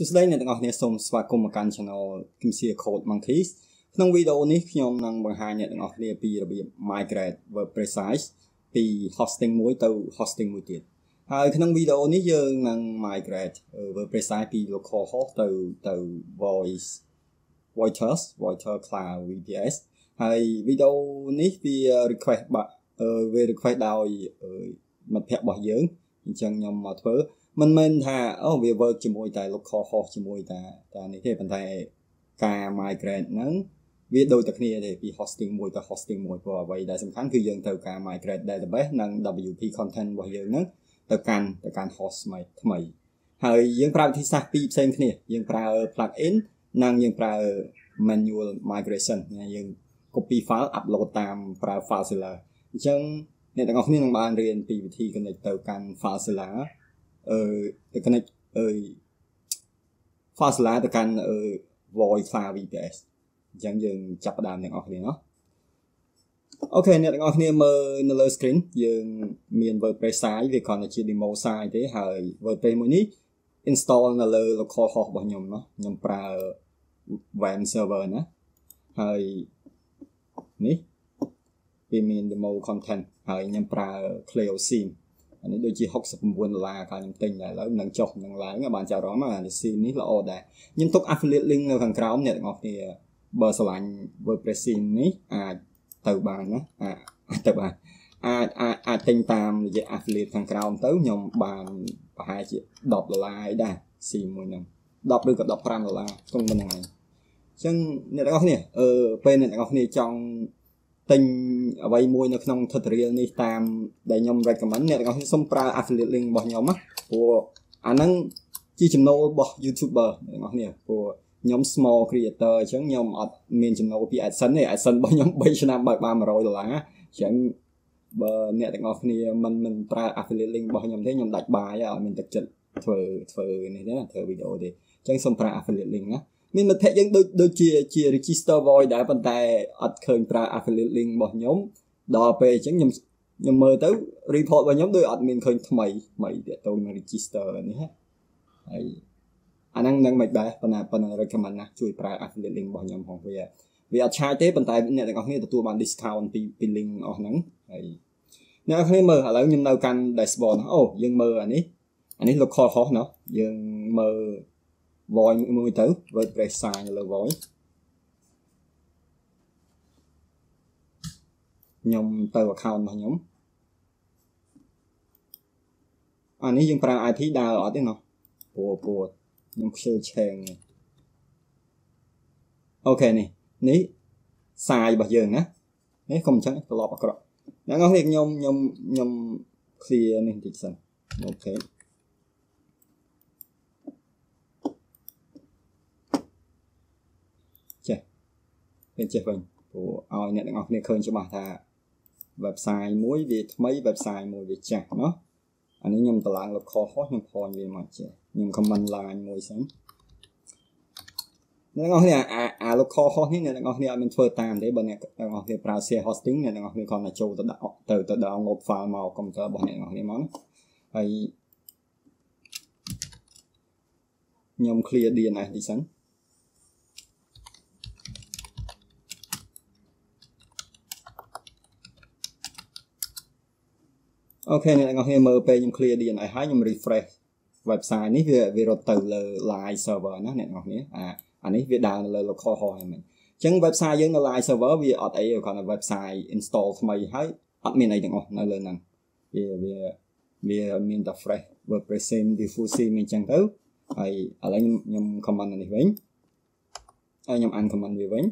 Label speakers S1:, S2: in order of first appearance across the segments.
S1: សួស្តីអ្នកទាំងអស់គ្នាសូមស្វាគមន៍មកកាន់ Channel Kimsia Code Monkeys ក្នុងវីដេអូនេះខ្ញុំនឹងបង្ហាញអ្នកទាំងអស់គ្នាពីរបៀប migrate WordPress site ពី hosting មួយទៅ hosting មួយទៀតហើយក្នុងវីដេអូនេះយើងនឹង migrate WordPress site ពី localhost ទៅទៅ voice voiceers voiceer cloud VPS ហើយវីដេអូនេះវា request បាទវា request ដោយមិត្តភ័ក្តិរបស់យើងអញ្ចឹងខ្ញុំមកធ្វើមិនមែនថាអូវា work ជាមួយតែ local host ជាមួយតែតែនេះទេប៉ុន្តែការ migrate ហ្នឹងវាដូចតែគ្នាទេពី hosting មួយទៅ hosting មួយព្រោះអ្វីដែលសំខាន់គឺយើងត្រូវការ migrate database និង WP content របស់យើងហ្នឹងទៅកាន់ទៅកាន់ host ថ្មីថ្មីហើយយើងប្រើវិធីសាស្ត្រពីរផ្សេងគ្នាយើងប្រើ plugin និងយើងប្រើ manual migration យើង copy file upload តាមប្រើ file seller អញ្ចឹងអ្នកទាំងអស់គ្នានឹងបានរៀនពីវិធី connect ទៅកាន់ file seller ទៅ connect អឺ Fastla ទៅកាន់ Wi-Fi VPS អញ្ចឹងយើង ចាប់ផ្ដើមទាំងអស់គ្នាណោះអូខេអ្នកទាំងអស់គ្នាមើលនៅលើ screen យើង មាន WordPress site វាគ្រាន់តែជា demo site ទេហើយ WordPress មួយនេះ install នៅលើ local host របស់ខ្ញុំណោះខ្ញុំប្រើ WAN server ណាហើយនេះវាមាន demo content ហើយខ្ញុំប្រើ Cleo Sim អានេះដូចជា69ដុល្លារកាលខ្ញុំទិញដែរឥឡូវនឹងចុះនឹងឡើងបានចាប់រំអានេះស៊ីនេះល្អដែរខ្ញុំទុក affiliate link នៅខាងក្រោមអ្នកទាំងអស់គ្នាបើស្រឡាញ់ WordPress នេះអាចទៅបានណាអាចទៅបានអាចអាចអាចទិញតាមរយៈ affiliate ខាងក្រោមទៅខ្ញុំបានប្រហែលជា10ដុល្លារអីដែរស៊ីមួយហ្នឹង10ឬក៏15ដុល្លារក្នុងហ្នឹងហើយអញ្ចឹងអ្នកទាំងអស់គ្នាអឺពេលអ្នកទាំងអស់គ្នាចង់ទិញអ្វីមួយនៅក្នុង tutorial នេះតាម ដែលខ្ញុំ recommend អ្នកទាំងអស់ខ្ញុំសូមប្រើ affiliate link របស់ខ្ញុំណាព្រោះអាហ្នឹងជាចំណូលរបស់ YouTuber ទាំងអស់គ្នាព្រោះខ្ញុំ small creator អញ្ចឹងខ្ញុំអត់មានចំណូលពី AdSense ទេ AdSense របស់ខ្ញុំ3ឆ្នាំបើកបាន100ដុល្លារអញ្ចឹងបើអ្នកទាំងអស់គ្នាមិនមិនប្រើ affiliate link របស់ខ្ញុំទេខ្ញុំដាច់បាយឲ្យមានទឹកចិត្តធ្វើធ្វើនេះទេធ្វើវីដេអូទេអញ្ចឹងសូមប្រើ affiliate link ណាមានមិត្តភ័ក្តិយើងដូចដូចជាជា register void ដែរប៉ុន្តែ អត់ឃើញប្រើ affiliate link របស់ខ្ញុំដល់ពេលអញ្ចឹងខ្ញុំខ្ញុំមើលទៅ report របស់ខ្ញុំដូចអត់មានឃើញថ្មីថ្មីទាក់ទងនឹង register នេះហ่ะហើយអាហ្នឹងនឹងមិនដែរប៉ុន្តែប៉ុន្តែ recommend ណាស់ជួយ ប្រើ affiliate link របស់ខ្ញុំផងវាវាអត់ឆាយទេប៉ុន្តែអ្នកទាំងអស់គ្នាទទួលបាន discount ពីពី link អស់ហ្នឹងហើយអ្នកគ្នាមើលឥឡូវខ្ញុំនៅកាន់ dashboard អូយើងមើលអានេះអានេះ local host ណោះយើងមើល void មួយទៅ WordPress សាយលើ void ខ្ញុំទៅ account របស់ខ្ញុំអានេះយើងប្រើ IP ដើរអត់ទេណោះព្រោះព្រោះខ្ញុំខ្ជិលឆេងអូខេនេះនេះសាយរបស់យើងណានេះកុំអញ្ចឹងត្រឡប់អាក្រក់អ្នកនរខ្ញុំខ្ញុំខ្ញុំ clear នេះបន្តិចសិនអូខេយើងចេះវិញព្រោះឲ្យអ្នកទាំងអស់គ្នាឃើញច្បាស់ថា website មួយវាថ្មី website មួយវាចាស់เนาะអានេះខ្ញុំតឡើងលខខុសខ្ញុំផនវាមកចេះខ្ញុំ comment line មួយសិនអ្នកនរគ្នាអាអាលខខុសនេះអ្នកនរគ្នាអត់មានធ្វើតាមទេបើអ្នកនរគ្នាប្រើ share hosting អ្នកនរគ្នាគ្រាន់តែចូលទៅដាក់ទៅទៅ download file មកកុំព្យូទ័ររបស់អ្នកនរគ្នាមកហើយខ្ញុំ clear DNS នេះសិនអូខេអ្នកនរគ្នាមើលពេលខ្ញុំ clear DNS ហើយខ្ញុំ refresh website នេះវាវារត់ទៅលើ live server ណាអ្នកនរគ្នាអាអានេះវាដើរនៅលើ local host ហ្នឹងអញ្ចឹង website យើងនៅ live server វាអត់អីគ្រាន់តែ website install ថ្មីហើយអត់មានអីទាំងអស់នៅលើហ្នឹងវាវាវាមានតែ fresh WordPress same diffusive មានអញ្ចឹងទៅហើយឥឡូវខ្ញុំ comment នេះវិញហើយខ្ញុំ un comment វាវិញ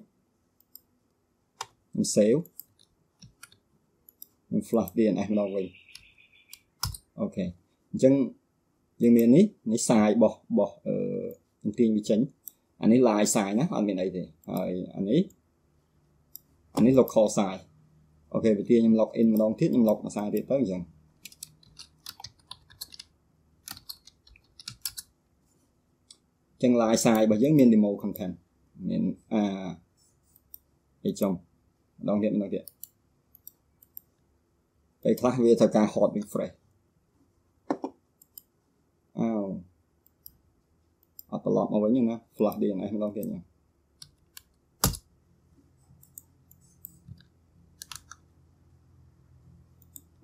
S1: ខ្ញុំ save ខ្ញុំ flash DNS ម្ដងវិញអូខេអញ្ចឹងយើងមាននេះនេះសាយបោះបោះអឺទាញវាចេញអានេះ line សាយណាអត់មានអីទេហើយអានេះអានេះ local សាយអូខេវាទាញខ្ញុំ log in ម្ដងទៀតខ្ញុំ log មកសាយទៀតទៅអញ្ចឹងចឹង line សាយរបស់យើងមាន demo content មានអាឯចំម្ដងទៀតម្ដងទៀតពេលខ្លះវាត្រូវការ hot refresh ត់ត្រឡប់មកវិញណា flash DNS ម្ដងទៀតណា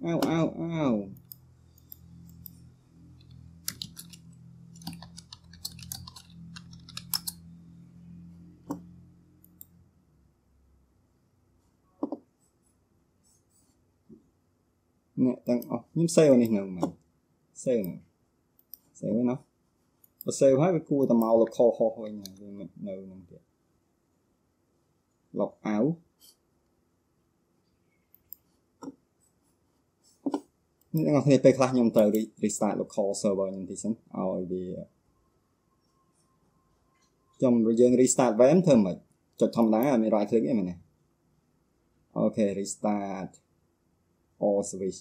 S1: អោអោអោអ្នកទាំងអស់ខ្ញុំសេវនេះនៅមកសេវសេវណាបើសើបហើយវាគួរតែមកលកខុសហោះវិញវាមិននៅនឹងទៀតលកអៅអ្នកទាំងអស់គ្នាពេលខ្លះខ្ញុំត្រូវ restart local server ខ្ញុំតិចសិនឲ្យវាខ្ញុំយើង restart VM ធ្វើមិនចុចធម្មតាអត់មាន right click ទេមែនទេអូខេ restart all service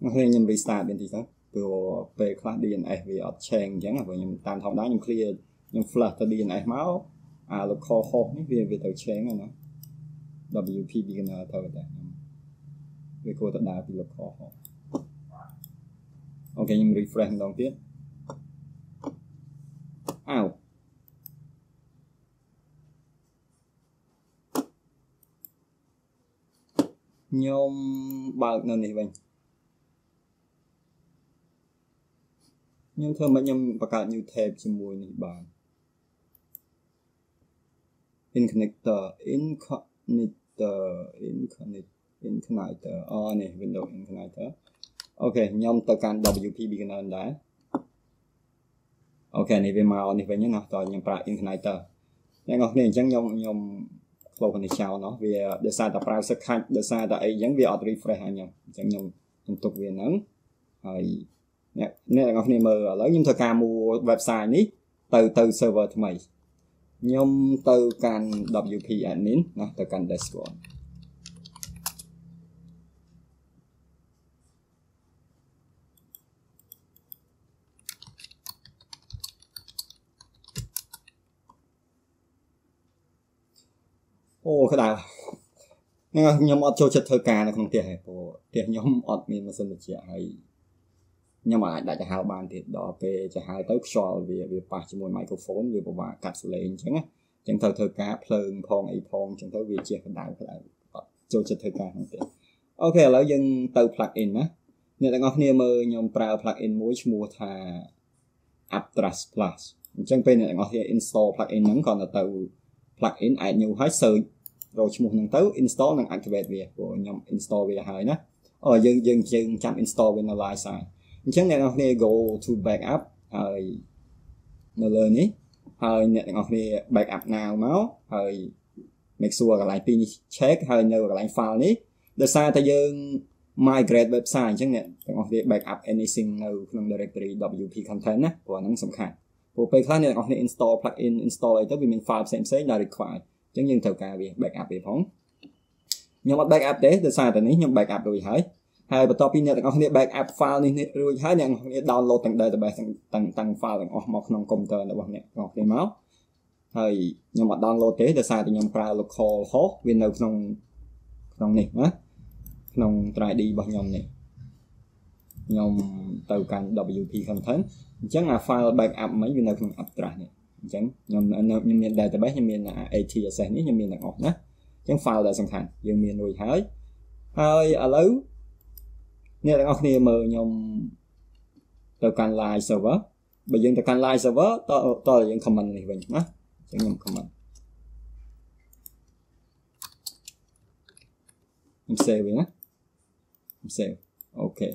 S1: ខ្ញុំ restart វិញតិចសិនព្រោះពេលខ្លះ DNS វាអត់ឆេងអញ្ចឹងព្រោះខ្ញុំតាមធម្មតាខ្ញុំ clear ខ្ញុំ flash ទៅ DNS មកអា local host នេះវាវាទៅឆេងហ្នឹងណា WP beginner ទៅតែខ្ញុំវាគួរទៅដើរពី local host អូខេខ្ញុំ refresh ម្ដងទៀតអោខ្ញុំបើកនៅនេះវិញខ្ញុំធ្វើមិនខ្ញុំបង្កើត new tab ជាមួយនេះបាន in connector in connector in connect in connector អូនេះ window in connector អូខេខ្ញុំទៅកាន់ WP beginner ដែរអូខេនេះវាមកនេះវិញណាតោះខ្ញុំប្រើ in connector អ្នកនរគ្នាអញ្ចឹងខ្ញុំខ្ញុំ close នេះចោលណោះវាដោយសារតែ browser ខាច់ដោយសារតែអីអញ្ចឹងវាអត់ refresh ឲ្យខ្ញុំអញ្ចឹងខ្ញុំខ្ញុំទុកវាហ្នឹងហើយអ្នកអ្នកទាំងអស់គ្នាមើលឥឡូវខ្ញុំធ្វើការមួ website នេះទៅទៅ server ថ្មីខ្ញុំទៅកាន់ WP admin ណាទៅកាន់ dashboard អូក្តៅខ្ញុំអត់ចូលចិត្តធ្វើការនៅក្នុងផ្ទះទេព្រោះផ្ទះខ្ញុំអត់មានម៉ាស៊ីនត្រជាក់ហើយខ្ញុំអាចដាក់ចាហៅបានទៀតដល់ពេលចាហៅទៅខ្យល់វាវាប៉ះជាមួយ microphone វាពិបាកកាត់សំឡេងអញ្ចឹងណាអញ្ចឹងត្រូវធ្វើការភ្លើងផងអីផងអញ្ចឹងទៅវាជាកណ្ដៅផ្លែចូលចិត្តធ្វើការហ្នឹងទៀតអូខេឥឡូវយើងទៅ plug in ណាអ្នកទាំងអស់គ្នាមើលខ្ញុំប្រើ plug in មួយឈ្មោះថា Aptras Plus អញ្ចឹងពេលអ្នកទាំងអស់គ្នា install plug in ហ្នឹងគាត់ទៅ plug in add new ហើយ search រកឈ្មោះហ្នឹងទៅ install និង activate វាព្រោះខ្ញុំ install វាហើយណាអូយើងយើងយើងចាំ install វានៅ live ហើយអញ្ចឹងអ្នកនរគ្នា go to backup ហើយនៅលើនេះហើយអ្នកទាំងអស់គ្នា backup now មកហើយ make sure កន្លែងពីរនេះ check ហើយនៅកន្លែង file នេះដោយសារតែយើង migrate website អញ្ចឹងអ្នកទាំងអស់គ្នា backup anything នៅក្នុង directory wp content ណាព្រោះហ្នឹងសំខាន់ព្រោះពេលខ្លះអ្នកទាំងអស់គ្នា install plugin install អីទៅវាមាន file ផ្សេងផ្សេងដែល required អញ្ចឹងយើងត្រូវការវា backup វាផងខ្ញុំអត់ backup ទេដោយសារតែនេះខ្ញុំ backup រួចហើយហើយបន្ទាប់ពីអ្នកទាំងអស់គ្នា back up file នេះរួចហើយអ្នកទាំងអស់គ្នា download ទាំង database ទាំងទាំង file ទាំងអស់មកក្នុង computer របស់អ្នកទាំងអស់គ្នាមកហើយខ្ញុំអត់ download ទេដោយសារតែខ្ញុំប្រើ local host វានៅក្នុងក្នុងនេះណាក្នុង 3D របស់ខ្ញុំនេះខ្ញុំទៅកាន់ WP content អញ្ចឹងអា file backup មិញវានៅក្នុង Updraft នេះអញ្ចឹងខ្ញុំខ្ញុំមាន database ខ្ញុំមាន AT access នេះខ្ញុំមានទាំងអស់ណាអញ្ចឹង file ដែលសំខាន់យើងមានរួចហើយហើយឥឡូវអ្នកទាំងអស់គ្នាមើលខ្ញុំទៅកាន់ live server បើយើងទៅកាន់ live server តតយើង comment នេះវិញណាចឹងខ្ញុំ comment ខ្ញុំ save វិញណាខ្ញុំ save អូខេ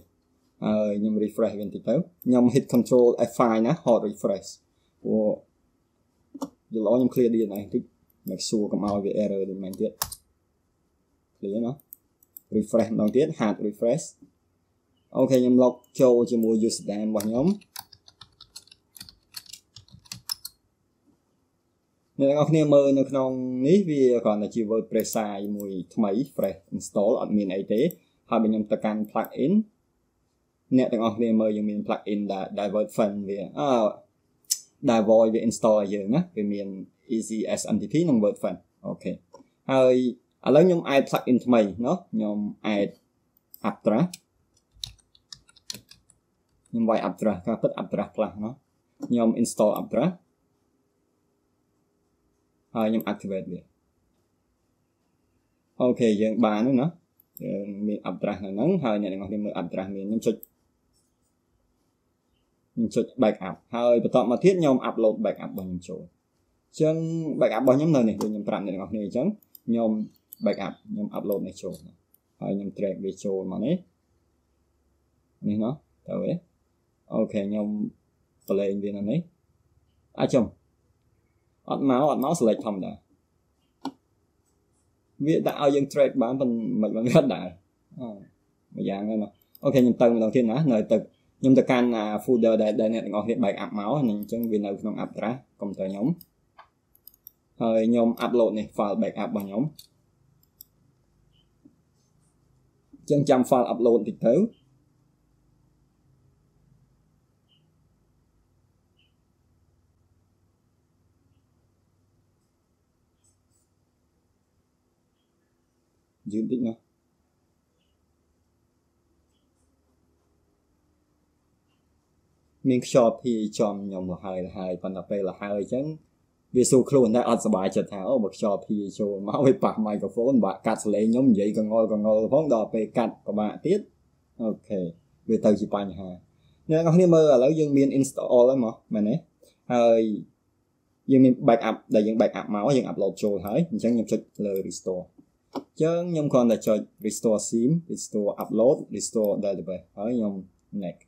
S1: ហើយខ្ញុំ refresh វិញតិចទៅខ្ញុំ hit control F5 ណា hot refresh ព្រោះយកល្អខ្ញុំ clear DNS តិច make sure កុំឲ្យវា error ដូចមិនទៀត clear ណា refresh ម្ដងទៀត hard refresh អូខេខ្ញុំឡុកចូលជាមួយ username របស់ខ្ញុំអ្នកនរគ្នាមើលនៅក្នុងនេះវាគ្រាន់តែជា WordPress សាយមួយថ្មី fresh install អត់មានអីទេហើយបើខ្ញុំទៅកាន់ plugin អ្នកទាំងអស់គ្នាមើលយើងមាន plugin ដែល divert fun វាអឺ divert វា install យើងណាវាមាន easy smtp និង word fun អូខេហើយឥឡូ w ខ្ញុំ add plugin ថ្មីเนาะខ្ញុំ add abstract ខ្ញុំវាយ abstract ការពិត abstract ខ្លះណាខ្ញុំ install abstract ហើយខ្ញុំ activate វាអូខេយើងបានហ្នឹងណាមាន abstract នៅហ្នឹងហើយអ្នកទាំងអស់គ្នាមើល abstract មានខ្ញុំចុចខ្ញុំចុច backup ហើយបន្តមកទៀតខ្ញុំ upload backup របស់ខ្ញុំចូលអញ្ចឹង backup របស់ខ្ញុំនៅនេះដូចខ្ញុំប្រាប់អ្នកទាំងអស់គ្នាអញ្ចឹងខ្ញុំ backup ខ្ញុំ upload នេះចូលហើយខ្ញុំ drag វាចូលមកនេះនេះណោះទៅវិញអូខេខ្ញុំប្រឡែងវាណានេះអាចចំអត់មកអត់មក select ធម្មតាវាដាក់ឲ្យយើង trade បានប៉ុន្តែមិនបានអត់ដែរមួយយ៉ាងហ្នឹងអូខេខ្ញុំទៅម្ដងទៀតណានៅទៅខ្ញុំទៅកាន់ folder ដែលដែលអ្នកទាំងអស់គ្នាបែក app មកហ្នឹងអញ្ចឹងវានៅក្នុង app ត្រាកុំទៅខ្ញុំហើយខ្ញុំ upload នេះ file backup របស់ខ្ញុំអញ្ចឹងចាំ file upload តិចទៅយឺតតិចណាមានខ្យល់ភីចំខ្ញុំលហើយលហើយប៉ុន្តែពេលលហើយអញ្ចឹងវាសួរខ្លួនតែអត់សប្បាយចិត្តថាអូបើខ្យល់ភីចូលមកវាប៉ះមីក្រូហ្វូនបាក់កាត់សលេងខ្ញុំនិយាយកងល់កងល់ផងដល់ពេលកាត់ប្របាក់ទៀតអូខេវាទៅជាបញ្ហាអ្នកនរគ្នាមើលឥឡូវយើងមាន install ហើយមកមែនទេហើយយើងមាន backup ដែលយើង backup មកយើង upload ចូលហើយអញ្ចឹងខ្ញុំចុចលើ restore យើងខ្ញុំគ្រាន់តែចុច restore sim restore upload restore database ហើយខ្ញុំ next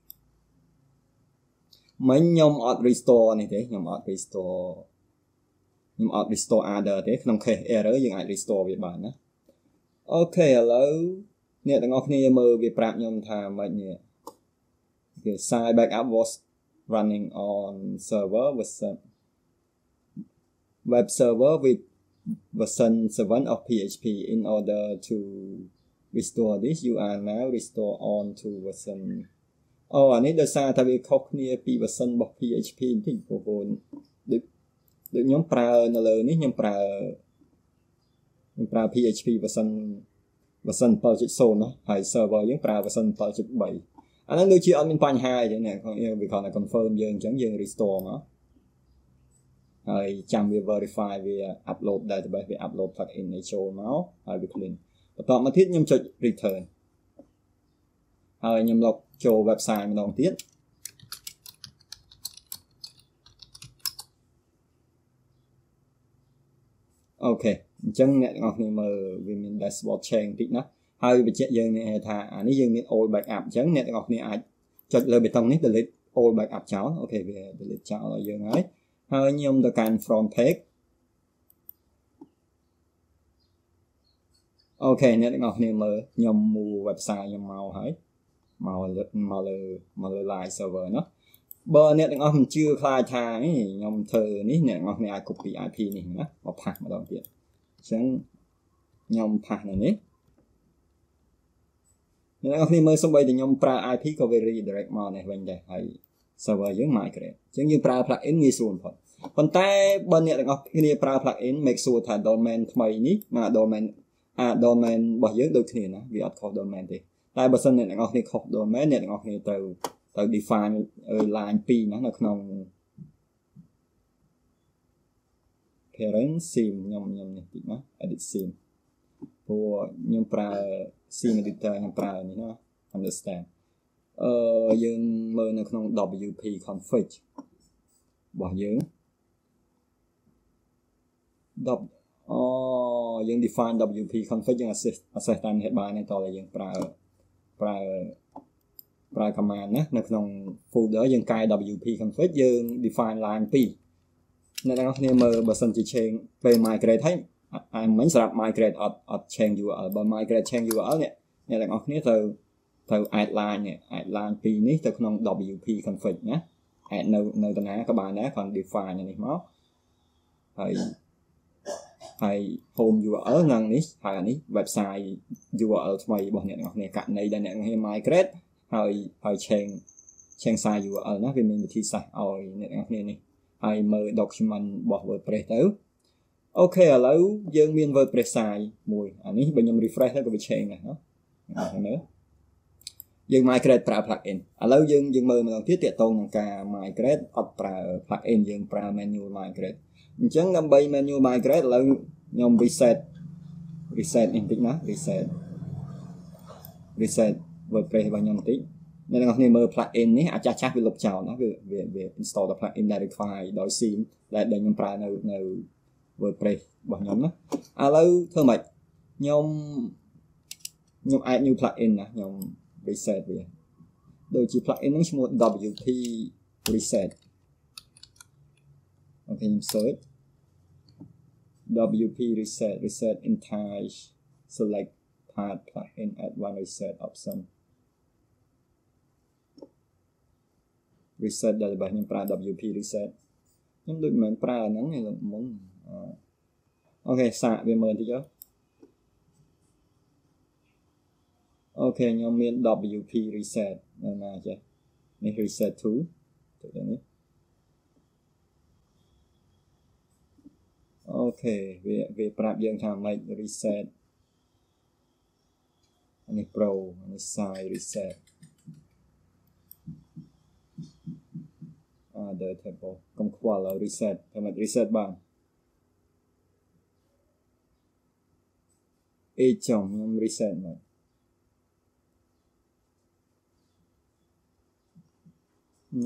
S1: មិញខ្ញុំអត់ restore នេះទេខ្ញុំអត់ restore ខ្ញុំអត់ restore other ទេក្នុង case error យើងអាច restore វាបានណាអូខេឥឡូវអ្នកទាំងអស់គ្នាមើលវាប្រាប់ខ្ញុំថាម៉េចនេះគេ site backup was running on server with web server with version 7 of PHP in order to restore this you are now restore on to version អូអានេះដោយសារតែវាខុសគ្នាពី version របស់ PHP បន្តិចបងប្អូនដូចដូចខ្ញុំប្រើនៅលើនេះខ្ញុំប្រើខ្ញុំប្រើ PHP version version 7.0ណាហើយ server យើងប្រើ version 7.3អាហ្នឹងដូចជាអត់មានបញ្ហាអីចឹងណាវាគ្រាន់តែ confirm យើងអញ្ចឹងយើង restore មកហើយចាំវា verify វា upload database វា upload plugin នេះចូលមកហើយវា clean បន្តមកទៀតខ្ញុំចុច return ហើយខ្ញុំលុកចូល website ម្ដងទៀតអូខេអញ្ចឹងអ្នកទាំងអស់គ្នាមើលវាមាន dashboard change បន្តិចណាហើយបញ្ជាក់យើងនេះថាអានេះយើងមាន all backup អញ្ចឹងអ្នកទាំងអស់គ្នាអាចចុចលើបេតុងនេះ delete all backup ចោលអូខេវា delete ចោលឲ្យយើងហើយហើយខ្ញុំទៅកាន់ front page អូខេអ្នកទាំងអស់គ្នាមើលខ្ញុំមូ website ខ្ញុំមកហើយមកលើមកលើមកលើ live server ណាបើអ្នកទាំងអស់មិនជឿខ្លាចថាខ្ញុំធ្វើនេះអ្នកទាំងអស់គ្នាអាច copy IP នេះណាមកផាសម្ដងទៀតអញ្ចឹងខ្ញុំផាសនៅនេះអ្នកទាំងអស់គ្នាមើលសំបីតែខ្ញុំប្រើ IP ក៏វា redirect មកនេះវិញដែរហើយ server យើង migrate អញ្ចឹងយើងប្រើ plugin ងាយស្រួលបំផុតប៉ុន្តែបើអ្នកទាំងអស់គ្នាប្រើ plugin make sure ថា domain ថ្មីនេះមក domain អា domain របស់យើងដូចគ្នាណាវាអត់ខុស domain ទេ តែបើសិនអ្នកទាំងអស់គ្នាខុស domain អ្នកទាំងអស់គ្នាត្រូវត្រូវ define line 2ណានៅក្នុង parent sim ខ្ញុំខ្ញុំនេះតិចមក edit sim ព្រោះខ្ញុំប្រើ sim editor ខ្ញុំប្រើនេះណា understand អឺយើងមើលនៅក្នុង WP config របស់យើង10អូយើង define WP config យើង access access តាមនេះបានតោះតែយើងប្រើប្រើប្រើ command ណានៅក្នុង folder យើងកែ WP config យើង define line 2អ្នកទាំងអស់គ្នាមើលបើសិនជា change ពេល migrate ហើយអាមិញសម្រាប់ migrate អត់អត់ change URL បើ migrate change URL អ្នកអ្នកទាំងអស់គ្នាត្រូវត្រូវ add line នេះ add line ពីរនេះទៅក្នុង WP config ណា add នៅនៅតាណាក៏បានដែរគ្រាន់ define នេះមកហើយហើយ home URL នឹងនេះហើយអានេះ website URL ថ្មីរបស់អ្នកទាំងអស់គ្នាករណីដែលអ្នកទាំងអស់គ្នា migrate ហើយហើយ change change size URL ណាវាមានវិធីសាស្ត្រឲ្យអ្នកទាំងអស់គ្នានេះហើយមើល document របស់ WordPress ទៅអូខេឥឡូវយើងមាន WordPress site មួយអានេះបើខ្ញុំ refresh ទៅក៏វា change ដែរណាមើលយើង migrate ប្រើ plugin ឥឡូវយើងយើងមើលម្ដងទៀតតកតងនឹងការ migrate អត់ប្រើ plugin យើងប្រើ manual migrate អញ្ចឹងដើម្បី manual migrate ឥឡូវខ្ញុំ reset reset នេះបន្តិចណា reset reset WordPress របស់ខ្ញុំបន្តិចអ្នកទាំងអស់គ្នាមើល plugin នេះអាចាស់ចាស់វាលុបចោលណាគឺវាវា install តែ plugin ដែល require ដោយ SIM ដែលដែលខ្ញុំប្រើនៅនៅ WordPress របស់ខ្ញុំណាឥឡូ w ធ្វើម៉េចខ្ញុំខ្ញុំ add new plugin ណាខ្ញុំ reset វាដូចជា plugin ហ្នឹងឈ្មោះ WP reset អូខេខ្ញុំ search WP reset reset entire select part plugin add one reset option reset ដែលរបស់ខ្ញុំប្រើ WP reset ខ្ញុំដូចមិនប្រើហ្នឹងឯងមុនអូខេសាកវាមើលតិចទៅអូខេខ្ញុំមាន WP reset នៅណាចេះនេះ reset to ទៅនេះអូខេវាវាប្រាប់យើងថាម៉េច reset នេះ pro នេះ size reset other table កុំខ្វល់ reset តែមិន reset បាន age ខ្ញុំ reset មក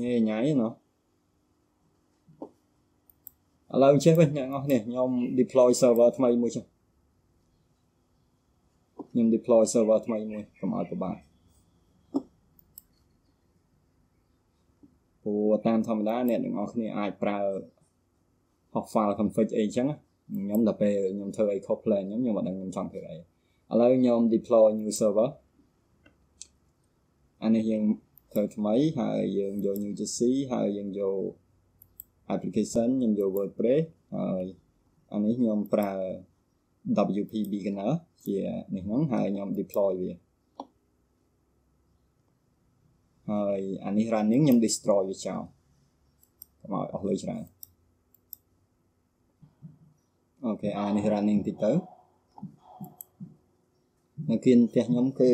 S1: ងាយញ៉ៃណោះឥឡូវចេះវិញអ្នកនរនេះខ្ញុំ deploy server ថ្មីមួយចេះខ្ញុំ deploy server ថ្មីមួយកុំឲ្យពិបាកព្រោះតាមធម្មតាអ្នកទាំងអស់គ្នាអាចប្រើ file config អីចឹងខ្ញុំដល់ពេលខ្ញុំធ្វើអី copy plan ខ្ញុំខ្ញុំមិនដឹងខ្ញុំចង់ធ្វើអីឥឡូវខ្ញុំ deploy new server អានេះយើង software ថ្មីហើយយើងយក new JC ហើយយើងយក application ខ្ញុំយក WordPress ហើយអានេះខ្ញុំប្រើ WP beginner ជានេះហ្នឹងហើយខ្ញុំ deploy វាហើយអានេះ running ខ្ញុំ destroy វាចោលកុំឲ្យអស់លុយច្រើនអូខេអានេះ running តិចទៅនៅគៀនផ្ទះខ្ញុំគឺ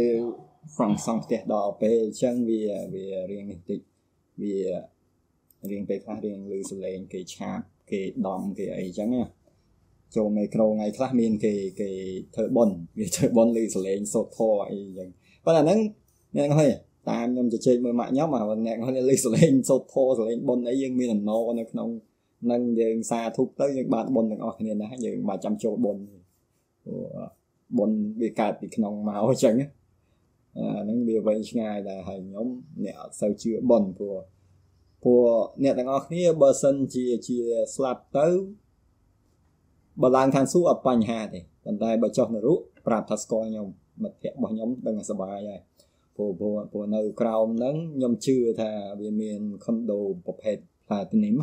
S1: សង់សង់ផ្ទះដល់ពេលអញ្ចឹងវាវារៀងនេះតិចវារៀងពេលខ្លះរៀងលឺសំឡេងគេឆាបគេដំគេអីអញ្ចឹងណាចូលមីក្រូថ្ងៃខ្លះមានគេគេធ្វើប៉ុនវាធ្វើប៉ុនលឺសលេងសូត្រធរអីយ៉ាងប៉ុន្តែហ្នឹងអ្នកហ្នឹងតាមខ្ញុំជជែកមើលម៉ាក់ខ្ញុំអាអ្នកហ្នឹងលឺសលេងសូត្រធរសលេងប៉ុនអីយើងមានអំណរនៅក្នុងនឹងយើងសាធុបទៅយើងបានប៉ុនទាំងអស់គ្នាណាស់យើងបាច់ចាំចូលប៉ុនព្រោះប៉ុនវាកើតពីក្នុងមកអញ្ចឹងអាហ្នឹងវាវែងឆ្ងាយដែរហើយខ្ញុំអ្នកអត់សូវជឿបនព្រោះព្រោះអ្នកទាំងអស់គ្នាបើសិនជាជាស្លាប់ទៅបើឡើងឋានសួគ៌អត់បញ្ហាទេប៉ុន្តែបើចុះនរុប្រាប់ថាស្គាល់ខ្ញុំមិត្តភក្តិរបស់ខ្ញុំដឹងសុបាយហើយព្រោះព្រោះព្រោះនៅក្រោមហ្នឹងខ្ញុំជឿថាវាមានខុនដូប្រភេទ Platinum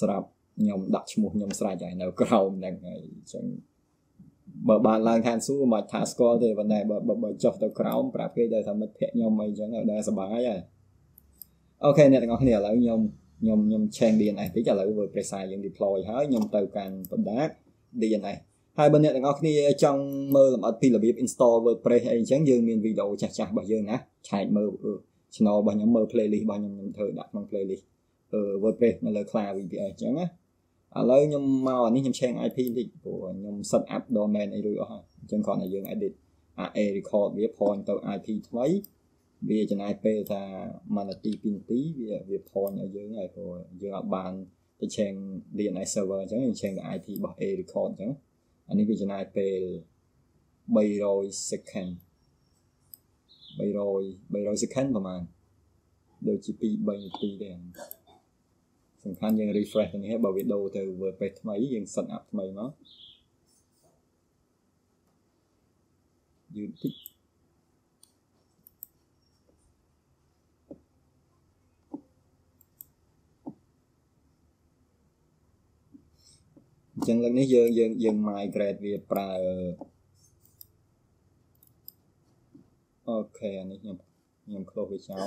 S1: សម្រាប់ខ្ញុំដាក់ឈ្មោះខ្ញុំស្រេចហើយនៅក្រោមហ្នឹងហើយអញ្ចឹងបើបានឡើងឋានសួគ៌មិនថាស្គាល់ទេប៉ុន្តែបើបើចុះទៅក្រោមប្រាប់គេទៅថាមិត្តភក្តិខ្ញុំអីចឹងដល់សบายហើយអូខេអ្នកទាំងអស់គ្នាឥឡូវខ្ញុំខ្ញុំខ្ញុំ change DNS តិចឥឡូវ WordPress យើង deploy ហើយខ្ញុំទៅកាន់បណ្ដាក DNS ហើយបើអ្នកទាំងអស់គ្នាចង់មើលលម្អិតពីរបៀប install WordPress អីចឹងយើងមានវីដេអូចាស់ចាស់របស់យើងណាឆែកមើល channel របស់ខ្ញុំមើល playlist របស់ខ្ញុំខ្ញុំធ្វើដាក់ក្នុង playlist WordPress នៅលើ Cloud VPN អញ្ចឹងណាឥឡូវខ្ញុំមកនេះខ្ញុំ change IP បន្តិចព្រោះខ្ញុំ set up domain អីរួចអស់ហើយអញ្ចឹងគ្រាន់តែយើង edit អា A record វា point ទៅ IP ថ្មីវាចំណាយពេលថា1នាទី2នាទីវាវា point ឲ្យយើងហើយព្រោះយើងអាចបានទៅ change DNA server អញ្ចឹងយើង change ទៅ IP របស់ A record អញ្ចឹងអានេះវាចំណាយពេល300 second 300 300 second ប្រហែលដូចជា2 3នាទីដែរសំខាន់យើង refresh នេះបើ window ទៅ WordPress ថ្មីយើង set up ថ្មីមកយឺតតិចអញ្ចឹងលើកនេះយើងយើងយើង migrate វាប្រើអូខេអានេះខ្ញុំខ្ញុំ close វាចោល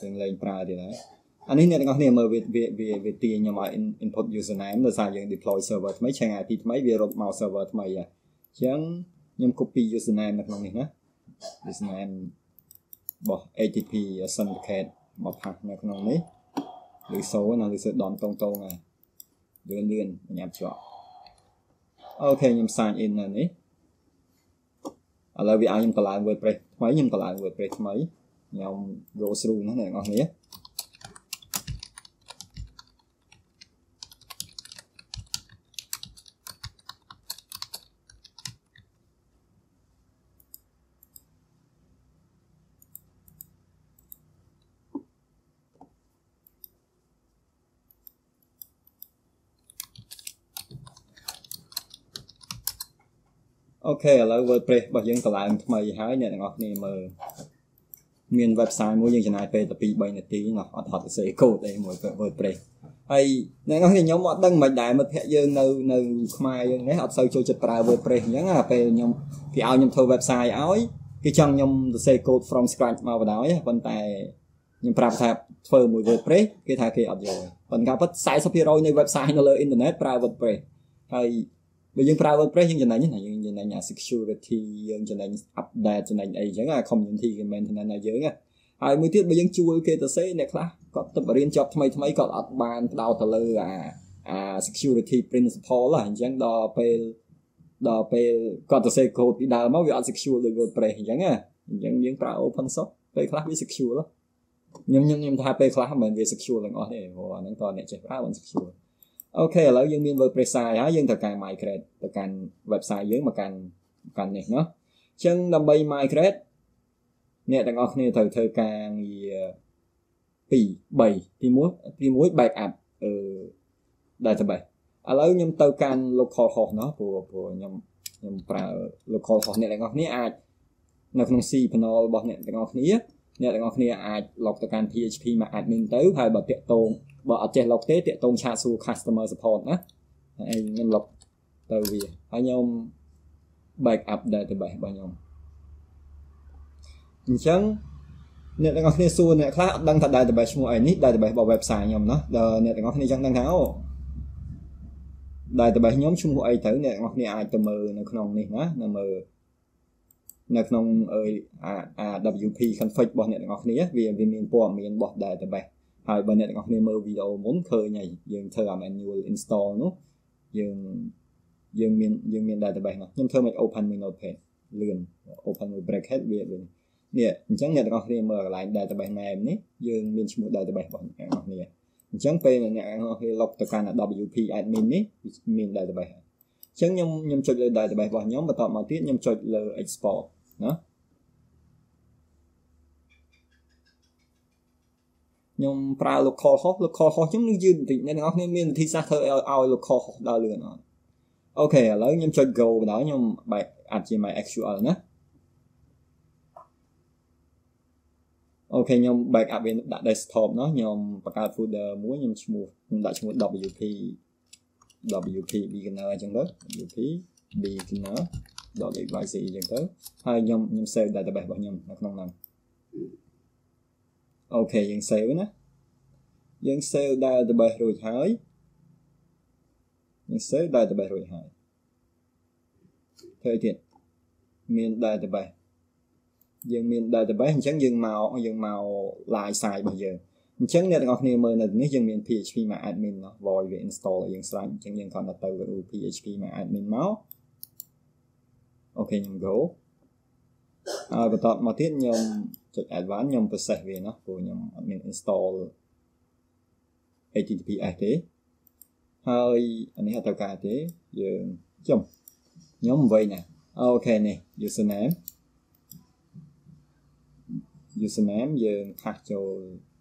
S1: យើងលេងប្រើទៀតហើយអានេះអ្នកទាំងអស់គ្នាមើលវាវាវាទាញខ្ញុំឲ្យ input username ដោយសារយើង deploy server ថ្មីឆាំង IP ថ្មីវារកមក server ថ្មីអញ្ចឹងខ្ញុំ copy username នៅក្នុងនេះណា username របស់ HTTP syndicate មកផាស់នៅក្នុងនេះឬសូណាឬសូដំតងតងហើយលឿនលឿនញ៉ាំជាប់អូខេខ្ញុំ sign in នៅនេះឥឡូវវាឲ្យខ្ញុំតម្លើង WordPress ថ្មីខ្ញុំតម្លើង WordPress ថ្មីខ្ញុំ go through ណាអ្នកនរគ្នាអូខេឥឡូវ WordPress របស់យើងកឡើងថ្មីហើយអ្នកទាំងអស់គ្នាមើលមាន website មួយយើងចំណាយពេលតែ2 3នាទីណោះអត់ហត់ទៅសេកូដអីមួយ WordPress ហើយអ្នកនរខ្ញុំអត់ដឹងមិនដែរមិត្តភ័ក្ដិយើងនៅនៅខ្មែរយើងនេះអត់សូវចូលចិត្តប្រើ WordPress អញ្ចឹងពេលខ្ញុំគេឲ្យខ្ញុំធ្វើ website ឲ្យគេចង់ខ្ញុំសរសេរ code from scratch មកបណ្ដោយប៉ុន្តែខ្ញុំប្រាប់ថាធ្វើមួយ WordPress គេថាគេអត់យល់ប៉ុន្តែពិត40%នៃ website នៅលើ internet ប្រើ WordPress ហើយបើយើងប្រើ WordPress យើងចំណេញណាយើងចំណេញអា security យើងចំណេញ update ចំណេញអីចឹងអា community maintenance របស់យើងណាហើយមួយទៀតបើយើងជួយគេទៅសេអ្នកខ្លះគាត់ទៅរៀនចប់ថ្មីថ្មីគាត់អត់បានផ្ដោតទៅលើអាអា security principle ហ្នឹងអញ្ចឹងដល់ពេលដល់ពេលគាត់ទៅសេកូដពីដើមមកវាអត់ secure ដូច WordPress អញ្ចឹងណាអញ្ចឹងយើងប្រើ open source ពេលខ្លះវា secure ខ្ញុំខ្ញុំខ្ញុំថាពេលខ្លះមិនមែនវា secure ទាំងអស់ទេព្រោះអាហ្នឹងតើអ្នកចេះប្រើមិន secure អូខេឥឡូវយើងមាន WordPress site ហើយយើងត្រូវការ migrate ទៅកាន់ website យើងមកកាន់កាន់នេះណាអញ្ចឹងដើម្បី migrate អ្នកទាំងអស់គ្នាត្រូវធ្វើការងារ2 3ទី1ទី1 backup អឺ database ឥឡូវខ្ញុំទៅកាន់ local host ណាព្រោះព្រោះខ្ញុំខ្ញុំប្រើ local host អ្នកទាំងអស់គ្នាអាចនៅក្នុង C panel របស់អ្នកទាំងអស់គ្នាអ្នកទាំងអស់គ្នាអាច log ទៅកាន់ PHP មក admin ទៅ ហើយបើតាក់ទងបើអត់ចេះ log ទេតាកតងឆាកសួរ customer support ណាហើយខ្ញុំ log ទៅវាហើយខ្ញុំ back up database របស់ខ្ញុំអញ្ចឹងអ្នកទាំងអស់គ្នាសួរអ្នកខ្លះអត់ដឹងថា database ឈ្មោះអីនេះ database របស់ website ខ្ញុំណាដល់អ្នកទាំងអស់គ្នាចង់ដឹងថាអូ database ខ្ញុំឈ្មោះអីទៅអ្នកទាំងអស់គ្នាអាចទៅមើលនៅក្នុងនេះណានៅមើលនៅក្នុង AWP config របស់អ្នកទាំងអស់គ្នាវាវាមានព័ត៌មានរបស់ database ហើយបើអ្នកទាំងអស់គ្នាមើលវីដេអូមុនឃើញហើយយើងធ្វើអា manual install នោះយើងយើងមានយើងមាន database មកខ្ញុំធ្វើមក open មួយ notepad លឿន open មួយ bracket វាវិញនេះអញ្ចឹងអ្នកទាំងអស់គ្នាមើលកន្លែង database name នេះយើងមានឈ្មោះ database របស់អ្នកទាំងអស់គ្នាអញ្ចឹងពេលអ្នកទាំងអស់គ្នា log ទៅកាន់ WP admin នេះមាន database ហើយអញ្ចឹងខ្ញុំខ្ញុំចុចលើ database របស់ខ្ញុំបន្ទាប់មកទៀតខ្ញុំចុចលើ export ណាខ្ញុំប្រើ local host local host ខ្ញុំនឹងយឺតបន្តិចអ្នកទាំងអស់គ្នាមានវិធីសាស្ត្រធ្វើឲ្យឲ្យ local host ដល់លឿនអត់អូខេឥឡូវខ្ញុំចុច go បណ្ដោយខ្ញុំបែកអាចជា my SQL ណាអូខេខ្ញុំ back up វាដាក់ desktop ណោះខ្ញុំបង្កើត folder មួយខ្ញុំឈ្មោះខ្ញុំដាក់ឈ្មោះ WP WP beginner អញ្ចឹងទៅ WP beginner.exe អញ្ចឹងទៅហើយខ្ញុំខ្ញុំ save database របស់ខ្ញុំនៅក្នុងហ្នឹងអូខេយើង save ណាយើង save database រួចហើយយើង save database រួចហើយធ្វើទៀតមាន database យើងមាន database អញ្ចឹងយើងមកយើងមក live site របស់យើងអញ្ចឹងអ្នកទាំងអស់គ្នាមើលនៅនេះយើងមាន PHP មក admin មក void វា install ឲ្យយើងស្រាច់អញ្ចឹងយើងគ្រាន់តែទៅ PHP មក admin មកអូខេខ្ញុំ go ហើយបន្តមកទៀតខ្ញុំចុច advanced ខ្ញុំ process វាណាព្រោះខ្ញុំអត់មាន install https ទេហើយអានេះអត់ត្រូវការទេយើងចុះខ្ញុំវិញណាអូខេនេះ username username យើងថាសចូល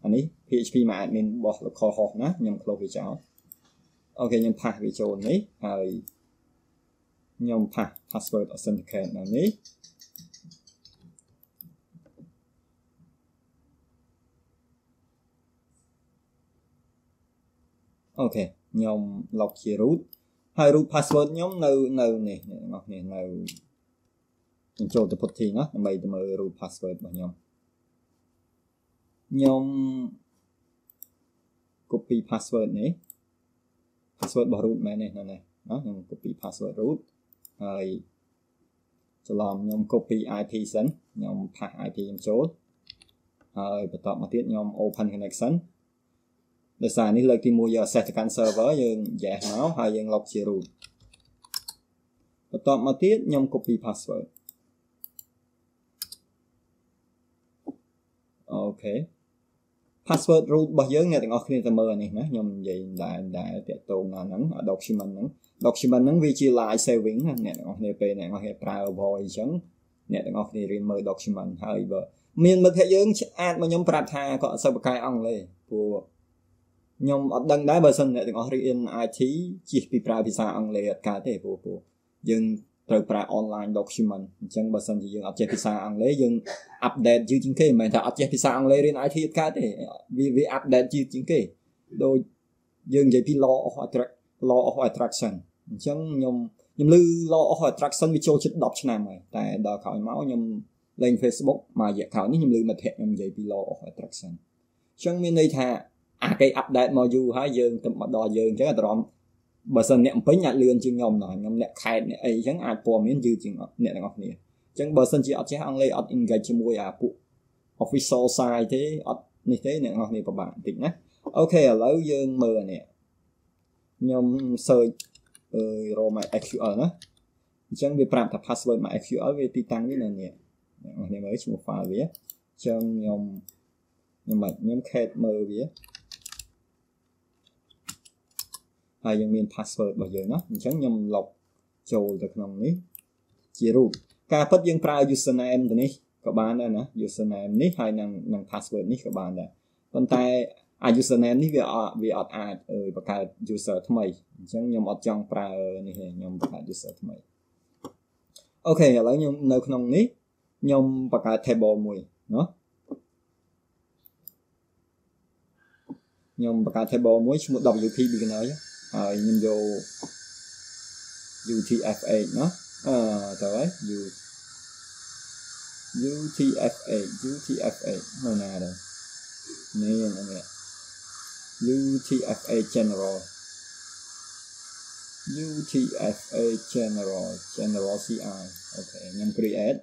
S1: អានេះ PHP មក admin របស់ local host ណាខ្ញុំ close វាចោលអូខេខ្ញុំថាសវាចូលនេះហើយខ្ញុំថាស password authenticate នៅនេះអូខេខ្ញុំ log ជា root
S2: ហើយ root password ខ្ញុំ
S1: នៅនៅនេះអ្នកនរគ្នានៅខ្ញុំចូលទៅ putting ណាដើម្បីទៅមើល root password របស់ខ្ញុំខ្ញុំ copy password នេះ password របស់ root មែននេះនៅនេះណាខ្ញុំ copy password root ហើយច្រឡំខ្ញុំ copy IP សិនខ្ញុំ pass IP ខ្ញុំចូលហើយបន្តមកទៀតខ្ញុំ open connection ដោយសារនេះលើកទី1យក access ទៅកាន់ server យើង yes មកហើយយើង log ជា root បន្ទាប់មកទៀតខ្ញុំ copy password អូខេ password root របស់យើងអ្នកទាំងអស់គ្នាទៅមើលអានេះណាខ្ញុំនិយាយដែរដែរតាក់ទងដល់ហ្នឹង document ហ្នឹង document ហ្នឹងវាជា live saving ណាអ្នកទាំងអស់គ្នាពេលអ្នកទាំងអស់គ្នាប្រើ voice អញ្ចឹងអ្នកទាំងអស់គ្នារៀនមើល document ហើយបើមានមិត្តភក្តិយើងអាចមកខ្ញុំប្រាប់ថាគាត់អត់សូវបកកាយអង់គ្លេសព្រោះខ្ញុំអត់ដឹងដែរបើសិនអ្នកទាំងអស់រៀន IT ជិះពីប្រើភាសាអង់គ្លេសអត់កើតទេព្រោះព្រោះយើងត្រូវប្រើ online document អញ្ចឹងបើសិនជាយើងអត់ចេះភាសាអង់គ្លេសយើង update យឺជាងគេមិនមែនថាអត់ចេះភាសាអង់គ្លេសរៀន IT អត់កើតទេវាវា update យឺជាងគេដូចយើងនិយាយពី law of attraction law of attraction អញ្ចឹងខ្ញុំខ្ញុំឮ law of attraction វាចូលជិត10ឆ្នាំហើយតែដល់ក្រោយមកខ្ញុំលេង Facebook មករយៈក្រោយនេះខ្ញុំឮមិត្តភក្តិខ្ញុំនិយាយពី law of attraction អញ្ចឹងមានន័យថាអាគេអាប់ដេតមកយូរហើយយើងទៅមកដល់យើងអញ្ចឹងអារម្មណ៍បើសិនអ្នកពេញអាចលឿនជាងខ្ញុំណាស់ខ្ញុំអ្នកខេតអ្នកអីអញ្ចឹងអាចព័ត៌មានយឺរជាងអ្នកទាំងអស់គ្នាអញ្ចឹងបើសិនជាអត់ចេះអង់គ្លេសអត់ engage ជាមួយអាពួក official side ទេអត់នេះទេអ្នកទាំងអស់គ្នាពិបាកបន្តិចណាអូខេឥឡូវយើងមើលនេះខ្ញុំ search អឺរកមក SQL ណាអញ្ចឹងវាប្រាប់ថា password មក SQL វាទីតាំងវានៅនេះអ្នកនរមើលឈ្មោះ file វាអញ្ចឹងខ្ញុំខ្ញុំមិនខ្ញុំខេតមើលវាហើយយើងមាន password របស់យើងណាអញ្ចឹងខ្ញុំ log ចូលទៅក្នុងនេះជារូបការពិតយើងប្រើ username ទៅនេះក៏បានដែរណា username នេះហើយនឹងនឹង password នេះក៏បានដែរប៉ុន្តែអា username នេះវាអត់វាអត់អាចអើយបង្កើត user ថ្មីអញ្ចឹងខ្ញុំអត់ចង់ប្រើនេះទេខ្ញុំបង្កើត user ថ្មីអូខេឥឡូវខ្ញុំនៅក្នុងនេះខ្ញុំបង្កើត table មួយណាខ្ញុំបង្កើត table មួយឈ្មោះ WP beginner Ờ, vô UTF8 เนาะអឺតើហើយ U UTF8 UTF8 utf8 general utf8 general general CI ok អូខេខ្ញុំ create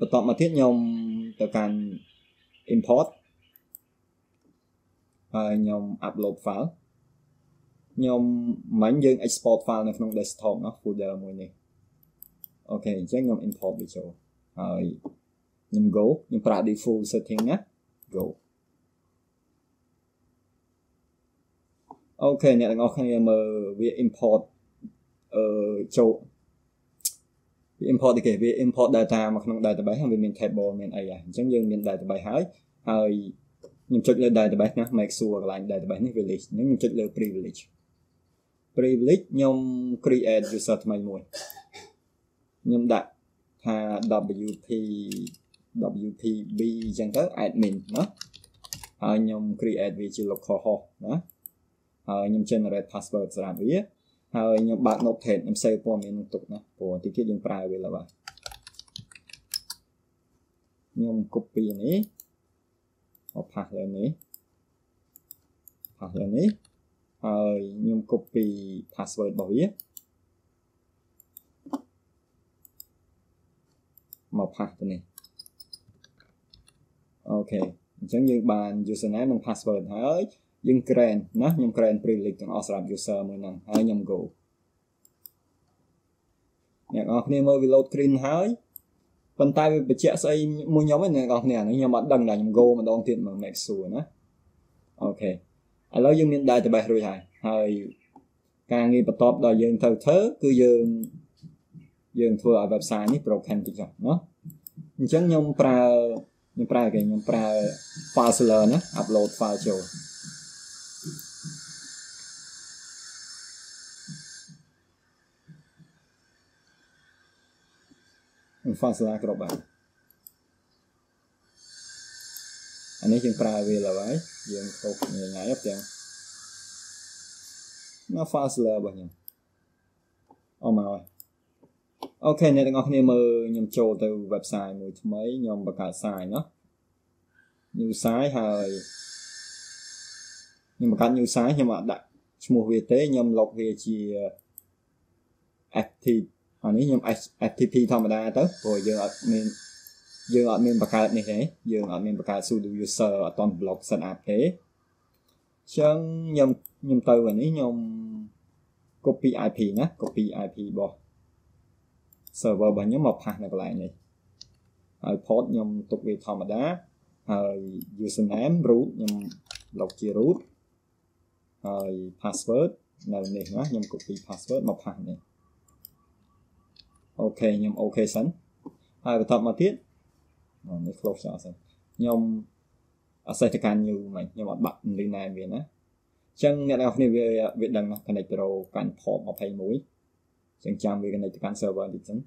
S1: bật mà thiết can import ហើយខ្ញុំ upload file ខ្ញុំមិញយើង export file នៅក្នុង desktop ណា folder មួយនេះអូខេអញ្ចឹងខ្ញុំ import វាចូលហើយខ្ញុំ go ខ្ញុំប្រើ default setting ណា go អូខេអ្នកទាំងអស់គ្នាមើលវា import អឺចូលវា import ទេគេវា import data មកក្នុង database ហើយវាមាន table មានអីហ่ะអញ្ចឹងយើងមាន database ហើយហើយខ្ញុំចុចលើ database ណា make sure កន្លែង database នេះ privilege អញ្ចឹងខ្ញុំចុចលើ privilege privilege ខ្ញុំ create user ថ្មីមួយខ្ញុំដាក់ថា WP WPB អញ្ចឹងទៅ admin ណាហើយខ្ញុំ create វាជា local host ណាហើយខ្ញុំ generate password សម្រាប់វាហើយខ្ញុំបើក notepad ខ្ញុំ save ព័ត៌មាននឹងទុកណាព្រោះទីទៀតយើងប្រើវាឡើយបាទខ្ញុំ copy នេះអស់ pass លើនេះ pass លើនេះហើយខ្ញុំ copy password របស់វាមកផាសទៅនេះអូខេអញ្ចឹងយើងបាន username និង password ហើយយើង grant ណាខ្ញុំ grant privilege ទាំងអស់សម្រាប់ user មួយហ្នឹងហើយខ្ញុំ go អ្នកនរគ្នាមើលវា load screen ហើយប៉ុន្តែវាបញ្ជាក់ស្អីមួយខ្ញុំហ្នឹងអ្នកនរគ្នាអានេះខ្ញុំអត់ដឹងដែរខ្ញុំ go ម្ដងទៀតមក make sure ណាអូខេឥឡូវយើងមាន database រួចហើយហើយការងារបន្ទាប់ដល់យើងត្រូវធ្វើគឺយើងយើង ធ្វើឲ្យ website នេះ broken តិចចុះណាអញ្ចឹងខ្ញុំប្រើខ្ញុំប្រើគេខ្ញុំប្រើ file server ណា upload file ចូល file server គ្រប់បានអានេះយើងប្រើវាឡើយយើងទុកថ្ងៃទាំងមក Fastler របស់ខ្ញុំអស់មកហើយអូខេអ្នកទាំងអស់គ្នាមើលខ្ញុំចូលទៅ website មួយថ្មីខ្ញុំបង្កើត site ណោះ new site ហើយខ្ញុំបង្កើត new site ខ្ញុំអត់ដាក់ឈ្មោះវាទេខ្ញុំ log វាជា FTP អានេះខ្ញុំ FTP ធម្មតាទៅព្រោះយើងអត់មានយើងអត់មានបង្កើតនេះទេយើងអត់មានបង្កើត sudo user អត់តន់ block set up ទេអញ្ចឹងខ្ញុំខ្ញុំទៅវិញនេះខ្ញុំ copy IP ណា copy IP របស់ server របស់ខ្ញុំមកផាសនៅកន្លែងនេះហើយ port ខ្ញុំទុកវាធម្មតាហើយ username root ខ្ញុំ log ជា root ហើយ password នៅនេះណាខ្ញុំ copy password មកផាសនេះអូខេខ្ញុំ OK សិនហើយបន្តមកទៀតនេះ close ចោលសិនខ្ញុំអាសេះទៅកាន់ new មិនខ្ញុំអត់បាក់ link ណែមានណាអញ្ចឹងអ្នកនរគ្នាវាវាដឹង connect pro កាន់ port 21អញ្ចឹងចាំវា connect ទៅកាន់ server តិចសិន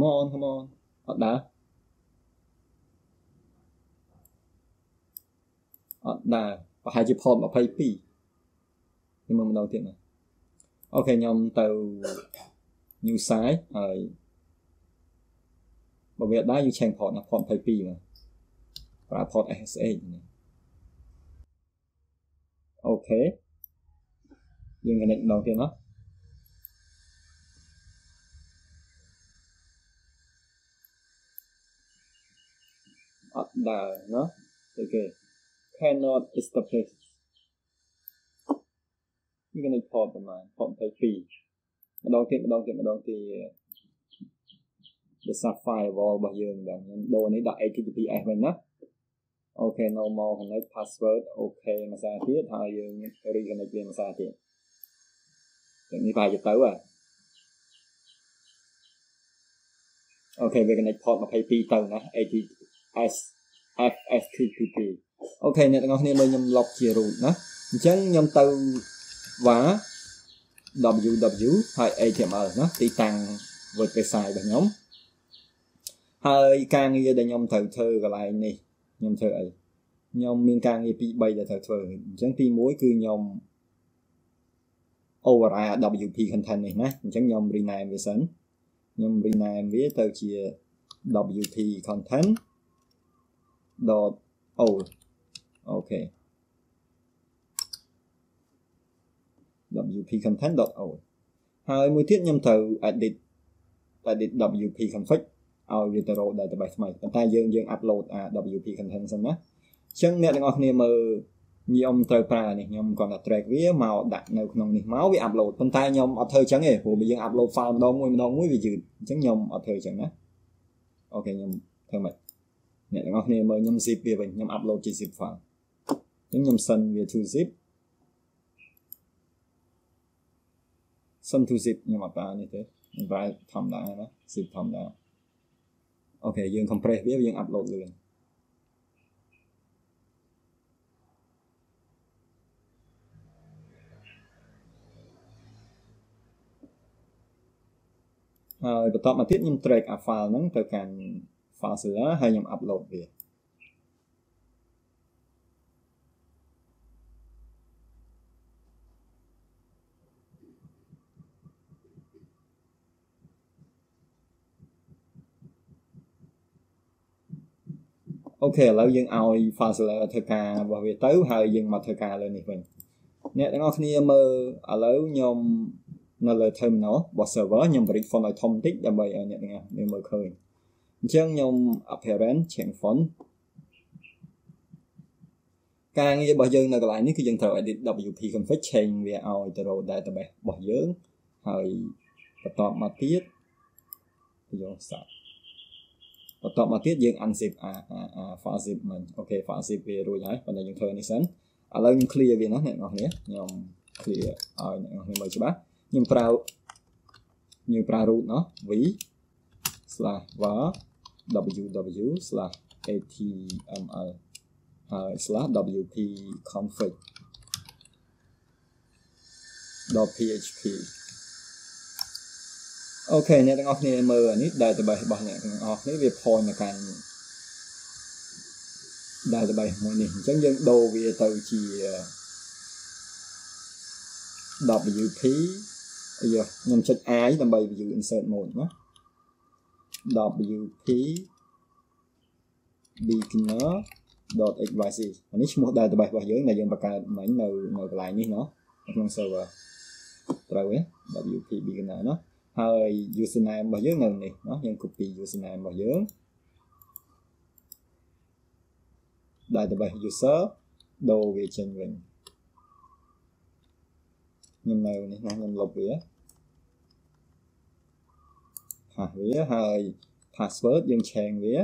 S1: មកអូន come on អត់ដែរអត់ដើរប្រហែលជាផត22ខ្ញុំមើលម្ដងទៀតណាអូខេខ្ញុំទៅ new site ហើយបើវាដែរ you change port ណា port 22មកប្រើ port SSH ណាអូខេយើង connect ម្ដងទៀតណាអត់ដែរណាទៅគេ cannot is the place វានឹងផលប្រមាណផល22ម្ដងទៀតម្ដងទៀតម្ដងទៀត the sapphire wall របស់យើងដល់ខ្ញុំដូរនេះដាក់ https វិញណាអូខេ normal connect password អូខេមួយសារទៀតហើយយើង reconnect វាមួយសារទៀតទាំងនេះប្រហែលជាទៅហ่ะអូខេវា connect port 22ទៅណា https fstpp អូខេអ្នកទាំងអស់គ្នាមើលខ្ញុំលុបជា root ណាអញ្ចឹងខ្ញុំទៅ var www ហើយ html ណាទីតាំង WordPress site របស់ខ្ញុំហើយការងារដែលខ្ញុំត្រូវធ្វើកន្លែងនេះខ្ញុំធ្វើអីខ្ញុំមានការងារពី3ដែលត្រូវធ្វើអញ្ចឹងទី1គឺខ្ញុំ override WP content នេះណាអញ្ចឹងខ្ញុំ rename វាសិនខ្ញុំ rename វាទៅជា WP content dot old okay wp-content.o ហើយមួយទៀតខ្ញុំត្រូវ edit edit wp-config ឲ្យវាទៅរក database ថ្មីប៉ុន្តែយើងយើង upload អា wp-content សិនណាអញ្ចឹងអ្នកទាំងអស់គ្នាមើលខ្ញុំត្រូវប្រើនេះខ្ញុំគាត់ថា track វាមកដាក់នៅក្នុងនេះមកវា upload ប៉ុន្តែខ្ញុំអត់ធ្វើអញ្ចឹងទេព្រោះបើយើង upload file ម្ដងមួយម្ដងមួយវាយឺតអញ្ចឹងខ្ញុំអត់ធ្វើអញ្ចឹងណាអូខេខ្ញុំធ្វើមិនអ្នកទាំងអស់គ្នាមើលខ្ញុំ zip វាវិញខ្ញុំ upload ជា zip file អញ្ចឹងខ្ញុំសិនវា to zip សិន to zip ខ្ញុំអត់ប្រើនេះទេខ្ញុំប្រើធម្មតាណា zip ធម្មតាអូខេយើង compress វាយើង upload លឿនហើយបន្តមកទៀតខ្ញុំ track អា file ហ្នឹងទៅកាន់ FileZilla ហើយខ្ញុំ upload វាអូខេឥឡូវយើងឲ្យ Fastler ធ្វើការរបស់វាទៅហើយយើងមកធ្វើការលើនេះវិញអ្នកទាំងអស់គ្នាមើលឥឡូវខ្ញុំនៅលើ terminal របស់ server ខ្ញុំបរិច font ឲ្យធំបន្តិចដើម្បីឲ្យអ្នកទាំងអស់គ្នាមើលឃើញអញ្ចឹងខ្ញុំ appearance change font ការងាររបស់យើងនៅកន្លែងនេះគឺយើងត្រូវ edit WP config change វាឲ្យទៅរក database របស់យើងហើយបន្តមកទៀតយកសាប់បន្ទាប់មកទៀតយើង unzip អា file zip មិញអូខេ file zip វារួចហើយប៉ុន្តែយើងធ្វើនេះសិនឥឡូវខ្ញុំ clear វាណាអ្នកនរគ្នាខ្ញុំ clear ឲ្យអ្នកនរគ្នាមើលច្បាស់ខ្ញុំប្រើយើងប្រើ root ណោះ v /var ww/html ហើយ /wp config .php អូខេអ្នកទាំងអស់គ្នាមើលនេះ database របស់អ្នកទាំងអស់គ្នាវា point មកកាន់ database មួយនេះអញ្ចឹងយើងដូរវាទៅជា WP អីយោខ្ញុំចុច i ដើម្បី view insert mode ណា WP beginner.xyz អានេះឈ្មោះ database របស់យើងដែលយើងបង្កើតមិញនៅនៅកន្លែងនេះណោះក្នុង server ត្រូវទេ WP beginner ណោះហើយ username របស់យើងនៅនេះណាយើង copy username របស់យើង database user ដូរវាចេញវិញខ្ញុំនៅនេះណាខ្ញុំលុបវាផាសវាហើយ password យើង change វា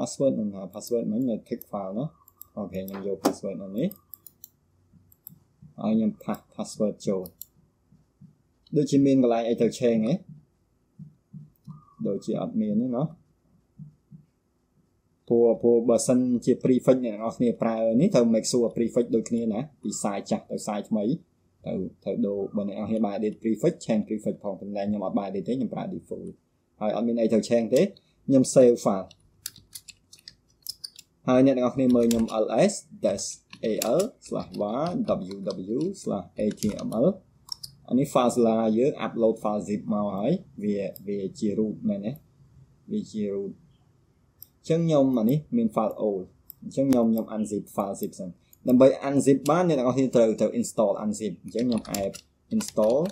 S1: password និង password មិញនៅ tick file នោះអូខេខ្ញុំយក password នៅនេះឲ្យខ្ញុំ pass password ចូលដូចជាមានកន្លែងអីទៅ change ហ៎ដូចជាអត់មានទេណាព្រោះព្រោះបើសិនជា prefix អ្នកទាំងអស់គ្នាប្រើនេះត្រូវ make sure prefix ដូចគ្នាណាពីសាយចាស់ទៅសាយថ្មីទៅទៅដូរបើអ្នកអស់គ្នាបាន edit prefix change prefix ផងប៉ុន្តែខ្ញុំអត់បាន edit ទេខ្ញុំប្រើ default ហើយអត់មានអីត្រូវ change ទេខ្ញុំ save file ហើយអ្នកទាំងអស់គ្នាមើលខ្ញុំ ls-al/var/ww/atml អានេះ Filezilla យើង upload file zip មកហើយវាវាជា root មែនទេវាជា root អញ្ចឹងខ្ញុំអានេះមាន file old អញ្ចឹងខ្ញុំខ្ញុំ unzip file zip សិនដើម្បី unzip បានអ្នកទាំងអស់គ្នាត្រូវត្រូវ install unzip អញ្ចឹងខ្ញុំ app install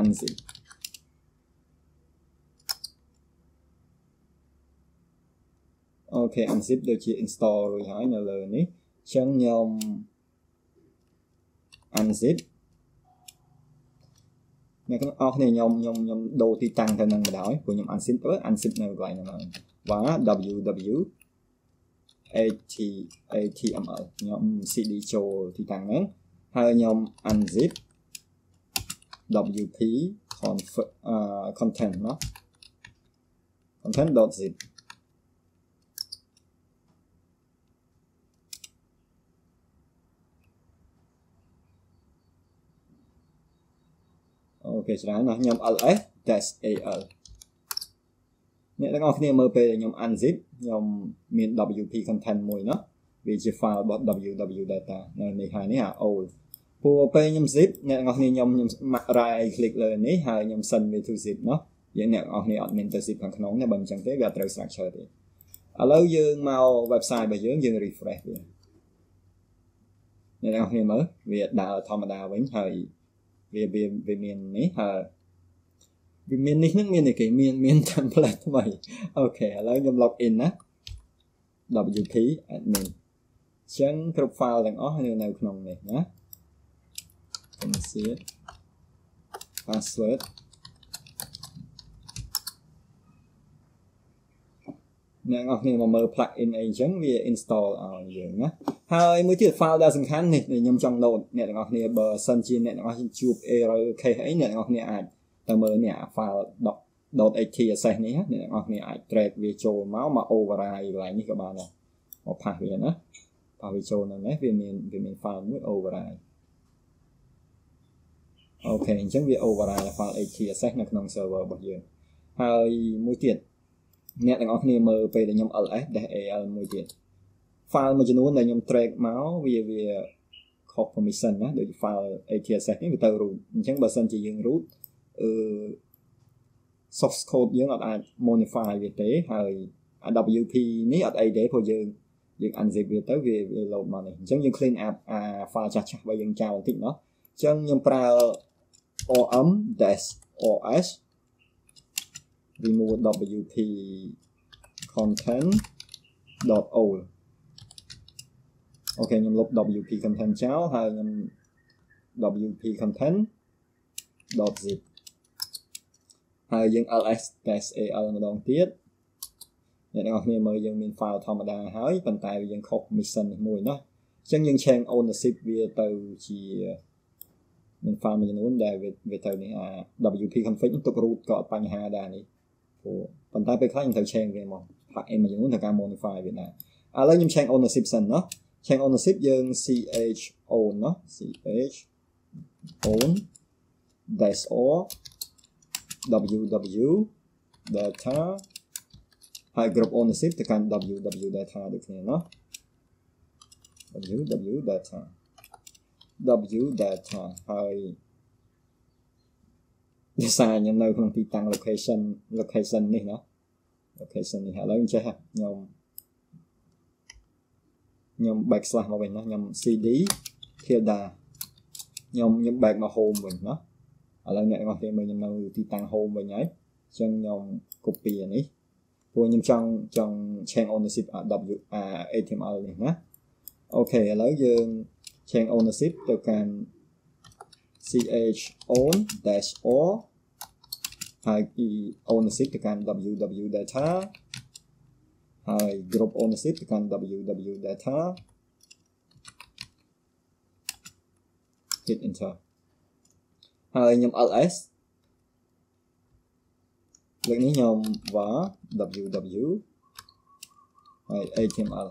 S1: unzip ok unzip ដូចជា install រួចហើយនៅលើនេះអញ្ចឹងខ្ញុំ unzip អ្នកទាំងអស់គ្នាខ្ញុំខ្ញុំខ្ញុំដូរទីតាំងទៅនឹងបណ្ដោយព្រោះខ្ញុំ unzip ទៅ unzip នៅកន្លែងហ្នឹងហើយបាទ www at atml ខ្ញុំ cd ចូលទីតាំងហ្នឹងហើយខ្ញុំ unzip wp content ណា content.zip អូខេច្រើនណាស់ខ្ញុំ ls -al អ្នកទាំងអស់គ្នាមើលពេលខ្ញុំ unzip ខ្ញុំមាន wp content មួយណោះវាជា file របស់ www data នៅនេះហើយនេះអា old ពួកពេលខ្ញុំ zip អ្នកទាំងអស់គ្នាខ្ញុំខ្ញុំមាក់រ៉ែ click លើនេះហើយខ្ញុំ send វា to zip ណោះយើងអ្នកទាំងអស់គ្នាអត់មានទៅ zip ខាងក្នុងទេបើមិនចឹងទេវាត្រូវ structure ទេឥឡូវយើងមក website របស់យើងយើង refresh វាអ្នកទាំងអស់គ្នាមើលវាដើរធម្មតាវិញហើយវាវាវាមាននេះហើយវាមាននេះនឹងមានអីគេមានមាន template ថ្មីអូខេឥឡូវខ្ញុំ log in ណា wp admin ចឹងគ្រប់ file ទាំងអស់នៅនៅក្នុងនេះណា password password អ្នកនរគ្នាមកមើល plugin អីចឹងវា install ឲ្យយើងណាហើយមួយទៀត file ដែលសំខាន់នេះខ្ញុំចង់ note អ្នកទាំងអស់គ្នាបើសិនជាអ្នកទាំងអស់គ្នាជួប error case អីអ្នកទាំងអស់គ្នាអាចទៅមើលនេះ file .htaccess នេះអ្នកទាំងអស់គ្នាអាច track វាចូលមកមក override កន្លែងនេះក៏បានដែរមកផាសវាណាផាសវាចូលនៅនេះវាមានវាមាន file មួយ override អូខេអញ្ចឹងវា override file htaccess នៅក្នុង server របស់យើងហើយមួយទៀតអ្នកទាំងអស់គ្នាមើលពេលដែលខ្ញុំ LS ដែល AL មួយទៀត file មួយចំនួនដែលខ្ញុំ track មកវាវាខុស permission ណាដូច file ATSS នេះវាទៅ root អញ្ចឹងបើសិនជាយើង root អឺ source code យើងអត់អាច modify វាទេហើយ AWP នេះអត់អីទេព្រោះយើងយើង unzip វាទៅវាវា load មកនេះអញ្ចឹងយើង clean up អា file ចាស់ចាស់របស់យើងចោលបន្តិចណោះអញ្ចឹងខ្ញុំប្រើ orm-os remove wt content.all អូខេខ្ញុំលុប wp content ចោលហើយខ្ញុំ wp content.zip ហើយយើង ls al ម្ដងទៀតអ្នកទាំងអស់គ្នាមើលយើងមាន file ធម្មតាហើយប៉ុន្តែយើង copy mission នេះមួយណាអញ្ចឹងយើង change ownership វាទៅជាមាន file មួយចំនួនដែលវាទៅនេះអា wp config ទុក root ក៏បញ្ហាដែរនេះព្រោះប៉ុន្តែពេលខ្លះខ្ញុំត្រូវ change វាមកផាក់ aim មួយចំនួនត្រូវការ modify វាដែរឥឡូវខ្ញុំ change ownership សិនណា change ownership យើង ch own ណា ch own dash or ww data ហើយ group ownership ទៅកាន់ ww data ដូចគ្នាណា ww data w data ហើយដោយសារខ្ញុំនៅក្នុងទីតាំង location location នេះណា location នេះឥឡូវចេះខ្ញុំខ្ញុំ backslash មកវិញណាខ្ញុំ cd tilda ខ្ញុំខ្ញុំ back មក home វិញណាឥឡូវអ្នកទាំងអស់គ្នាមើលខ្ញុំនៅទីតាំង home វិញហើយអញ្ចឹងខ្ញុំ copy អានេះព្រោះខ្ញុំចង់ចង់ change ownership w html នេះណាអូខេឥឡូវយើង change ownership ទៅកាន់ ch own dash or ហើយពី ownership ទៅកាន់ www data ហើយ group ownership ទៅកាន់ www data hit enter ហើយខ្ញុំ ls លើកនេះខ្ញុំ var www ហើយ html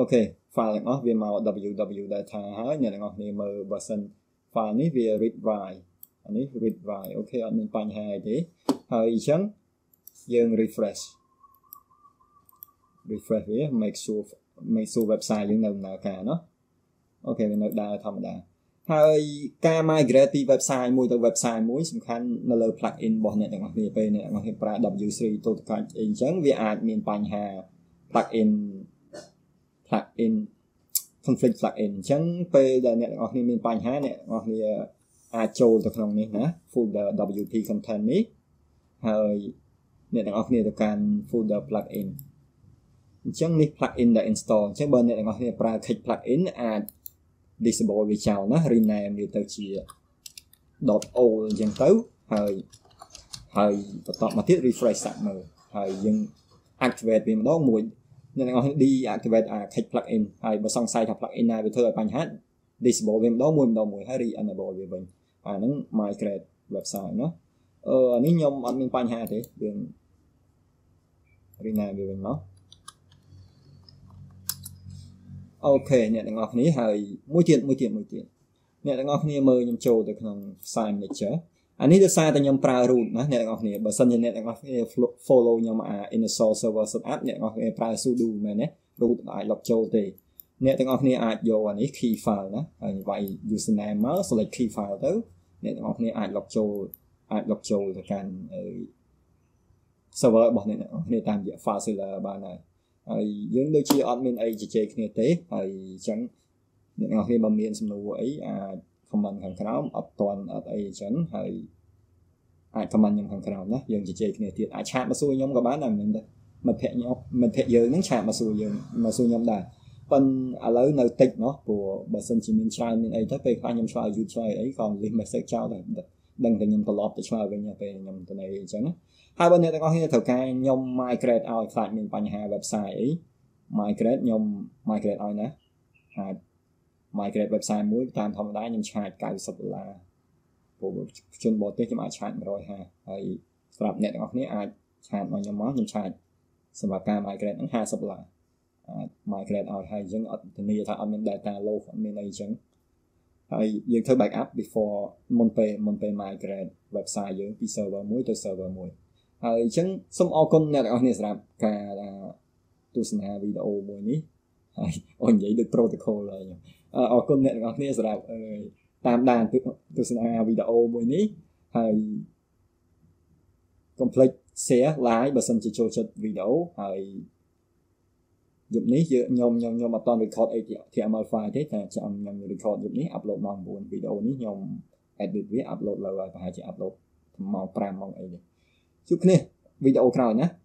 S1: ok, file này ទាំងអស់វាមក WW data này ហើយអ្នកទាំងអស់គ្នាមើលបើសិន file này នេះវា read write អានេះ read by អូខេអត់មានបញ្ហាអីទេហើយអញ្ចឹងយើង refresh refresh វា make sure make sure website យើងនៅដំណើរការណោះអូខេវានៅដើរធម្មតាហើយការ migrate ពី website មួយទៅ website មួយសំខាន់នៅលើ plugin របស់អ្នកទាំងអស់គ្នាពេលអ្នកទាំងអស់គ្នាប្រើ W3 Toolkit អីចឹងវាអាចមានបញ្ហា plugin plugin conflict plugin អញ្ចឹងពេលដែលអ្នកទាំងអស់គ្នាមានបញ្ហាអ្នកទាំងអស់គ្នាអាចចូលទៅក្នុងនេះណា folder WP content នេះហើយអ្នកទាំងអស់គ្នាទៅកាន់ folder plugin អញ្ចឹងនេះ plugin ដែល install អញ្ចឹងបើអ្នកទាំងអស់គ្នាប្រើ click plugin អាច disable វាចោលណា rename វាទៅជា .old អញ្ចឹងទៅហើយហើយបន្តមកទៀត refresh សាក់មើលហើយយើង activate វាម្ដងមួយអ្នកទាំងអស់គ្នា deactivate អា click plugin ហើយបើសង្ស័យថា plugin ណាវាធ្វើឲ្យបញ្ហា disable វាម្ដងមួយម្ដងមួយហើយ re-enable វាវិញអាហ្នឹង migrate website ណាអឺអានេះខ្ញុំអត់មានបញ្ហាទេយើង rename វាវិញមកអូខេអ្នកទាំងអស់គ្នាហើយមួយទៀតមួយទៀតមួយទៀតអ្នកទាំងអស់គ្នាមើលខ្ញុំចូលទៅក្នុង sign lecture អានេះដោយសារតែខ្ញុំប្រើ root ណាអ្នកទាំងអស់គ្នាបើសិនជាអ្នកទាំងអស់គ្នា follow ខ្ញុំអា install server setup អ្នកទាំងអស់គ្នាប្រើ sudo មែនទេ root អាច log ចូលទេអ្នកទាំងអស់គ្នាអាចយកអានេះ key file ណាហើយវាយ username មក select key file ទៅអ្នកទាំងអស់គ្នាអាច log ចូលអាច log ចូលទៅកាន់ server របស់អ្នកទាំងអស់គ្នាតាមរយៈ file server បានហើយហើយយើងដូចជាអត់មានអីជជែកគ្នាទេហើយអញ្ចឹងអ្នកទាំងអស់គ្នាបើមានសំណួរអីអាច comment ខាងក្រោមអត់តន់អត់អីអញ្ចឹងហើយអាច comment ខ្ញុំខាងក្រោមណាយើងជជែកគ្នាទៀតអាចឆាតមកសួរខ្ញុំក៏បានដែរមិនមែនទេមិត្តភក្តិខ្ញុំមិត្តភក្តិយើងនឹងឆាតមកសួរយើងមកសួរខ្ញុំដែរប៉ុន្តែឥឡូវនៅតិចណោះព្រោះបើសិនជាមានច្រើនមានអីទៅពេលខ្លះខ្ញុំឆ្លើយយូរឆ្លើយអីក៏ list message ចោលដែរដឹងតែខ្ញុំត្រឡប់ទៅឆ្លើយវិញពេលខ្ញុំទៅណីអញ្ចឹងហើយបើអ្នកទាំងអស់គ្នាត្រូវការខ្ញុំ migrate ឲ្យខ្លាចមានបញ្ហា website អី migrate ខ្ញុំ migrate ឲ្យណាអាច migrate website មួយតាមធម្មតាខ្ញុំឆាត90ដុល្លារព្រោះជនបរទេសខ្ញុំអាចឆាត150ហើយសម្រាប់អ្នកទាំងអស់គ្នាអាចឆាតមកខ្ញុំមកខ្ញុំឆាតសម្រាប់ការ migrate ហ្នឹង50ដុល្លារ migrate អត់ហើយយើងអត់ធានាថាអត់មាន data loss អត់មានអីចឹងហើយយើងធ្វើ backup before មុនពេលមុនពេល migrate website យើងពី server មួយទៅ server មួយហើយអញ្ចឹងសូមអរគុណអ្នកទាំងអស់គ្នាសម្រាប់ការទស្សនាវីដេអូមួយនេះហើយអូនិយាយដូច protocol ហើយអរគុណអ្នកទាំងអស់គ្នាសម្រាប់តាមដានទស្សនាវីដេអូមួយនេះហើយកុំភ្លេច share like បើសិនជាចូលចិត្តវីដេអូហើយយប់នេះយើងខ្ញុំខ្ញុំខ្ញុំអត់តន់ record អី HTML file ទេតែចាំខ្ញុំ record យប់នេះ upload ម៉ោង9វីដេអូនេះខ្ញុំ edit វា upload លើហើយប្រហែលជា upload ម៉ោង5ម៉ោងអីនេះជួបគ្នាវីដេអូក្រោយណា